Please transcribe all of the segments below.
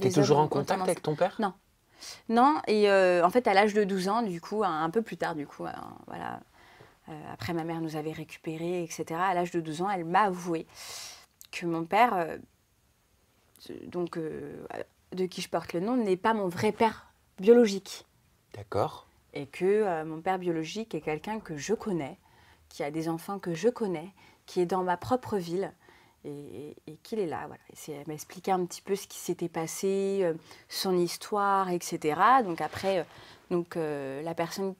Tu es toujours en contact avec ton père Non. Non, et euh, en fait, à l'âge de 12 ans, du coup, un, peu plus tard, du coup, euh, voilà, euh, après ma mère nous avait récupérés, etc., à l'âge de 12 ans, elle m'a avoué que mon père, donc, de qui je porte le nom, n'est pas mon vrai père biologique. D'accord. Et que mon père biologique est quelqu'un que je connais, qui a des enfants que je connais, qui est dans ma propre ville, et, qu'il est là. Voilà. Et elle m'a expliqué un petit peu ce qui s'était passé, euh, son histoire, etc. Donc après, euh, donc, euh, la personne,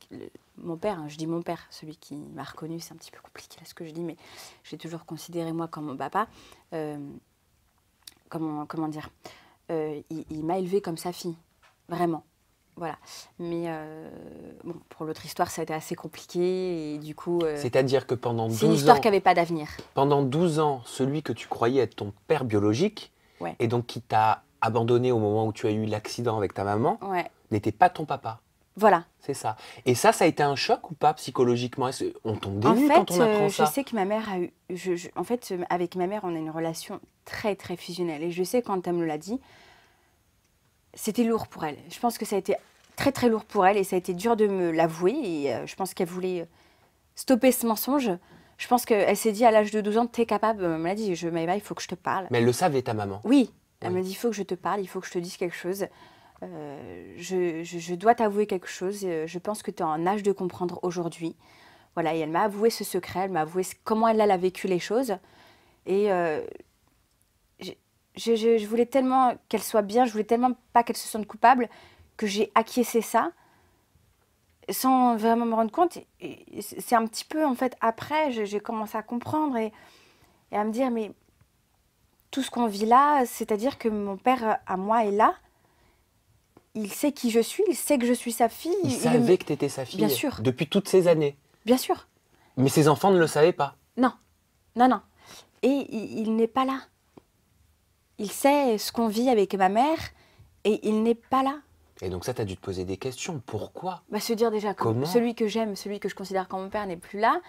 mon père, hein, je dis mon père, celui qui m'a reconnu, c'est un petit peu compliqué là, ce que je dis, mais j'ai toujours considéré moi comme mon papa. comment, dire il, il m'a élevé comme sa fille, vraiment. Voilà. Mais euh, bon, pour l'autre histoire, ça a été assez compliqué. Et du coup. Euh, C'est-à-dire que pendant 12 ans. C'est une histoire qui n'avait pas d'avenir. Pendant 12 ans, celui que tu croyais être ton père biologique, et donc qui t'a abandonné au moment où tu as eu l'accident avec ta maman, n'était pas ton papa. Voilà. C'est ça. Et ça, ça a été un choc ou pas psychologiquement On tombe des en fait, quand on apprend euh, ça Je sais que ma mère a eu. en fait, avec ma mère, on a une relation très, très fusionnelle. Et je sais quand elle me l'a dit, c'était lourd pour elle. Je pense que ça a été très très lourd pour elle et ça a été dur de me l'avouer. Et euh, je pense qu'elle voulait euh, stopper ce mensonge. Je pense qu'elle s'est dit à l'âge de 12 ans, t'es capable. Euh, elle m'a dit, je, il faut que je te parle. Mais elle le savait, ta maman Oui. Elle m'a dit, il faut que je te parle, il faut que je te dise quelque chose. je, dois t'avouer quelque chose. Je pense que tu es en âge de comprendre aujourd'hui. Voilà, et elle m'a avoué ce secret, elle m'a avoué comment elle, a vécu les choses. Et je, je, voulais tellement qu'elle soit bien, je voulais tellement pas qu'elle se sente coupable que j'ai acquiescé ça sans vraiment me rendre compte. C'est un petit peu, en fait, après, j'ai commencé à comprendre et, à me dire, mais tout ce qu'on vit là, c'est-à-dire que mon père euh, à moi est là, il sait qui je suis, il sait que je suis sa fille. Il, savait que tu étais sa fille. Bien sûr. Depuis toutes ces années. Bien sûr. Mais ses enfants ne le savaient pas. Non, non, non. Et il n'est pas là. Il sait ce qu'on vit avec ma mère et il n'est pas là. Et donc ça, tu as dû te poser des questions. Pourquoi bah, Se dire déjà que celui que j'aime, celui que je considère comme mon père n'est plus là,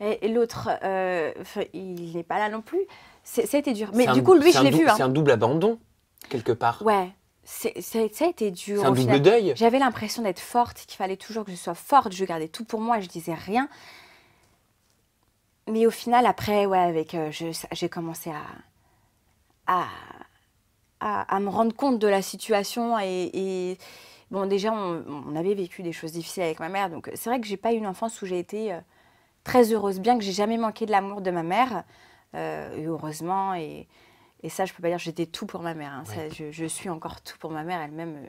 et, l'autre, euh, il n'est pas là non plus. Ça a été dur. Mais du coup, lui, je l'ai vu. Hein. C'est un double abandon, quelque part. Ouais. Ça a, été dur. C'est un double deuil. J'avais l'impression d'être forte, qu'il fallait toujours que je sois forte. Je gardais tout pour moi, je disais rien. Mais au final, après, ouais, avec, euh, j'ai commencé à, à, à, me rendre compte de la situation et, bon déjà on, avait vécu des choses difficiles avec ma mère donc c'est vrai que j'ai pas eu une enfance où j'ai été euh, très heureuse bien que j'ai jamais manqué de l'amour de ma mère euh, heureusement et, ça je peux pas dire j'étais tout pour ma mère hein. je, suis encore tout pour ma mère elle-même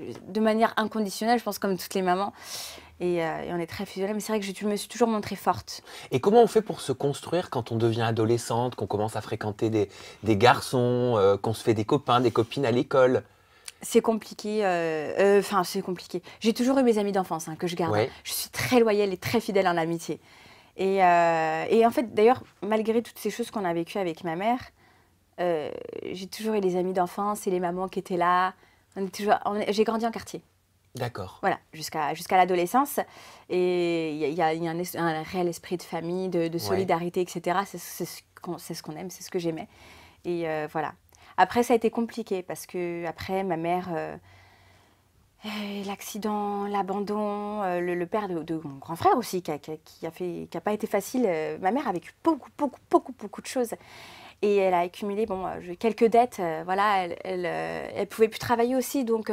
euh, de manière inconditionnelle je pense comme toutes les mamans euh, et, on est très fusionnel. Mais c'est vrai que je me suis toujours montrée forte. Et comment on fait pour se construire quand on devient adolescente, qu'on commence à fréquenter des, garçons, euh, qu'on se fait des copains, des copines à l'école c'est compliqué. Euh, enfin, c'est compliqué. J'ai toujours eu mes amis d'enfance hein, que je garde. Je suis très loyale et très fidèle en amitié. Et, en fait, d'ailleurs, malgré toutes ces choses qu'on a vécues avec ma mère, j'ai toujours eu les amis d'enfance et les mamans qui étaient là. j'ai grandi en quartier. D'accord. Voilà, jusqu'à jusqu'à l'adolescence. Et il y, a, un, réel esprit de famille, de, solidarité, etc. C'est ce qu'on ce aime, c'est ce que j'aimais. Et euh, voilà. Après, ça a été compliqué parce que après, ma mère, euh, euh, l'accident, l'abandon, le, père de, mon grand frère aussi, qui a, fait, qui a pas été facile. ma mère a vécu beaucoup, beaucoup, beaucoup, beaucoup de choses et elle a accumulé bon quelques dettes. voilà, elle, elle, elle, pouvait plus travailler aussi, donc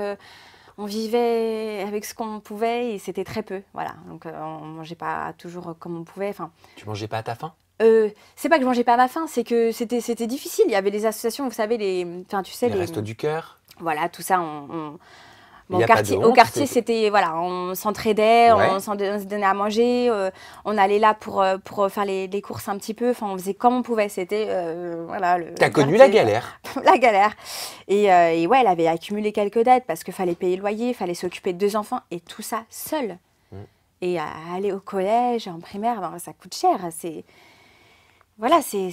on vivait avec ce qu'on pouvait et c'était très peu. Voilà, donc euh, on mangeait pas toujours comme on pouvait. Enfin, tu mangeais pas à ta faim euh, c'est pas que je mangeais pas à ma faim, c'est que c'était c'était difficile. Il y avait les associations, vous savez les, enfin tu sais les, restos du cœur. Voilà, tout ça on, quartier, au quartier, c'était voilà, on s'entraidait, on, se donnait à manger, euh, on allait là pour euh, pour faire les, courses un petit peu. Enfin, on faisait comme on pouvait. C'était voilà. T'as connu la galère la galère. Euh, et, ouais, elle avait accumulé quelques dettes parce qu'il fallait payer le loyer, fallait s'occuper de deux enfants et tout ça seule. Mm. Et aller au collège, en primaire, ben, ça coûte cher. C'est voilà, c'est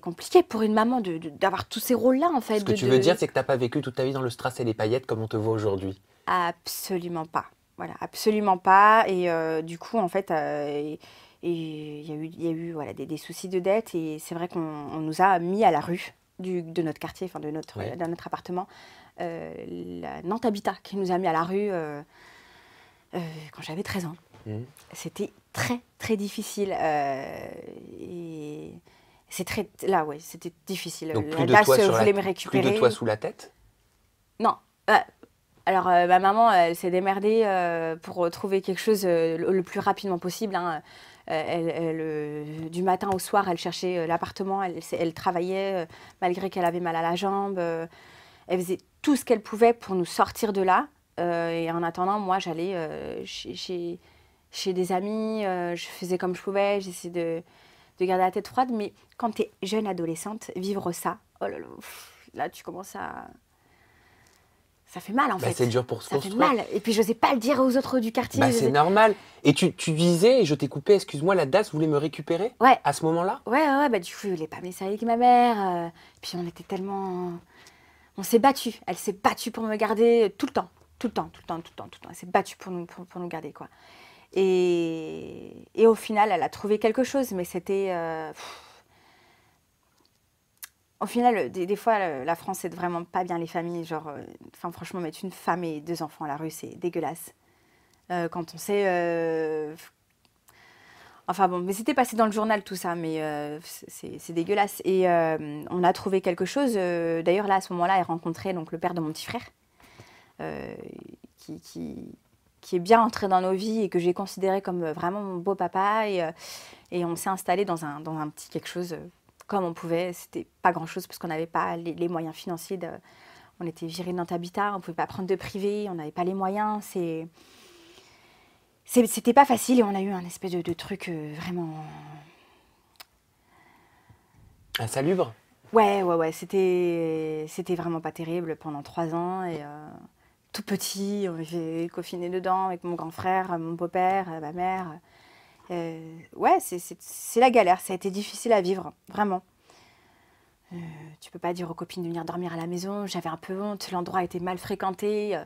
compliqué pour une maman d'avoir tous ces rôles-là, en fait. Ce que tu veux dire, c'est que tu n'as pas vécu toute ta vie dans le strass et les paillettes comme on te voit aujourd'hui. Absolument pas. Voilà, absolument pas. Et euh, du coup, en fait, euh, il y a eu, y a eu voilà, des, des, soucis de dette. Et c'est vrai qu'on nous a mis à la rue, de notre quartier, enfin de notre, notre appartement, euh, la Nantes Habitat qui nous a mis à la rue euh, euh, quand j'avais 13 ans. Mhm. C'était très très difficile et c'est très là ouais c'était difficile. Donc, plus de toi me récupérer. Plus de toi sous la tête. Non. Alors, ma maman, elle s'est démerdée pour trouver quelque chose le plus rapidement possible. Hein. Euh, elle, euh, du matin au soir, elle cherchait euh, l'appartement, elle, travaillait malgré qu'elle avait mal à la jambe. elle faisait tout ce qu'elle pouvait pour nous sortir de là. et en attendant, moi, j'allais chez, des amis, je faisais comme je pouvais, j'essayais de, garder la tête froide. Mais quand tu es jeune adolescente, vivre ça, oh là tu commences à, ça fait mal en bah, fait. C'est dur pour Ça fait mal. Et puis je n'osais pas le dire aux autres du quartier. Bah, c'est normal. Et tu, tu disais, et je t'ai coupé, excuse-moi, la DAS voulait me récupérer ouais. à ce moment-là Ouais, ouais, bah du coup, je voulais pas me avec ma mère. Euh. puis on était tellement. On s'est battu. Elle s'est battue pour me garder tout le temps. Tout le temps, tout le temps, tout le temps, tout Elle s'est battue pour nous, pour, nous garder, quoi. Et... et, au final, elle a trouvé quelque chose, mais c'était. Euh, au final, euh, des, fois, euh, la France c'est vraiment pas bien les familles. Genre, euh, franchement, mettre une femme et deux enfants à la rue, c'est dégueulasse. quand on sait. Enfin bon, mais c'était passé dans le journal tout ça, mais c'est dégueulasse. Et on a trouvé quelque chose. D'ailleurs, là, à ce moment-là, elle rencontré donc, le père de mon petit frère, qui, est bien entré dans nos vies et que j'ai considéré comme vraiment mon beau papa. Et, on s'est installé dans un petit quelque chose comme on pouvait. C'était pas grand-chose parce qu'on n'avait pas les, moyens financiers. on était viré de notre habitat, on pouvait pas prendre de privé, on n'avait pas les moyens. c'était pas facile et on a eu un espèce de, truc euh, vraiment insalubre. Ouais, ouais, ouais, c'était, vraiment pas terrible pendant trois ans. Et euh, tout petit, on vivait confiné dedans avec mon grand frère, mon beau-père, ma mère. Euh, ouais, c'est la galère, ça a été difficile à vivre, vraiment. Euh, tu peux pas dire aux copines de venir dormir à la maison, j'avais un peu honte, l'endroit était mal fréquenté. Euh,